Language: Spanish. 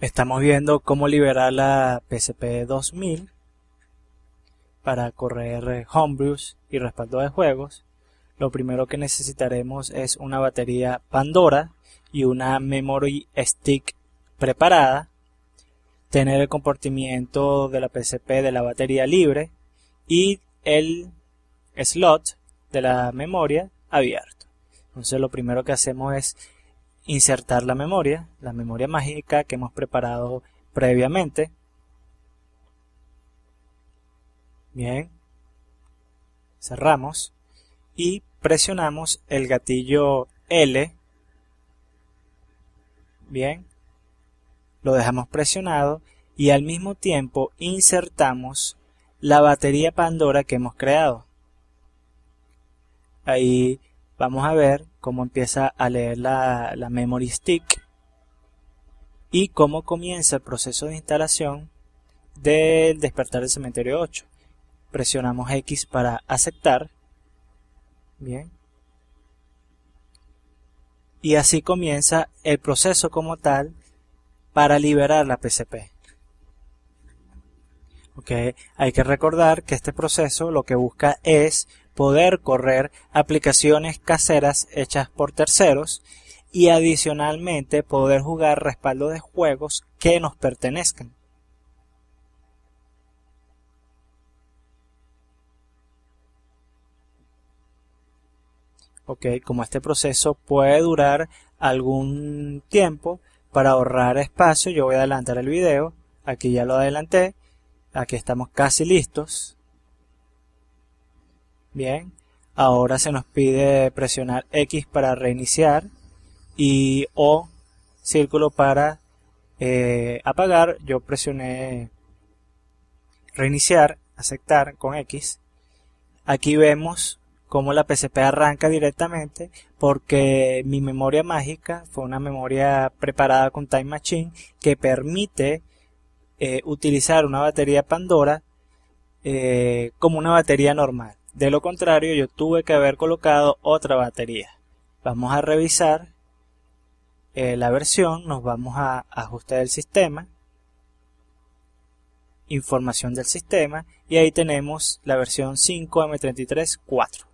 Estamos viendo cómo liberar la PCP 2000 para correr homebrews y respaldo de juegos. Lo primero que necesitaremos es una batería Pandora y una memory stick preparada, tener el comportamiento de la PCP de la batería libre y el slot de la memoria abierto. Entonces lo primero que hacemos es insertar la memoria, la memoria mágica que hemos preparado previamente. Bien, cerramos y presionamos el gatillo L. Bien, lo dejamos presionado y al mismo tiempo insertamos la batería Pandora que hemos creado. Ahí vamos a ver cómo empieza a leer la, la memory stick y cómo comienza el proceso de instalación del despertar del cementerio 8. Presionamos X para aceptar. Bien. Y así comienza el proceso como tal para liberar la PCP. Ok, Hay que recordar que este proceso lo que busca es poder correr aplicaciones caseras hechas por terceros y adicionalmente poder jugar respaldo de juegos que nos pertenezcan. Ok, como este proceso puede durar algún tiempo, para ahorrar espacio yo voy a adelantar el video. Aquí ya lo adelanté. Aquí estamos casi listos. Bien, ahora se nos pide presionar X para reiniciar y O círculo para eh, apagar. Yo presioné reiniciar, aceptar con X. Aquí vemos cómo la PCP arranca directamente porque mi memoria mágica fue una memoria preparada con Time Machine que permite eh, utilizar una batería Pandora eh, como una batería normal. De lo contrario, yo tuve que haber colocado otra batería. Vamos a revisar eh, la versión, nos vamos a ajuste del sistema, información del sistema, y ahí tenemos la versión 5 m 4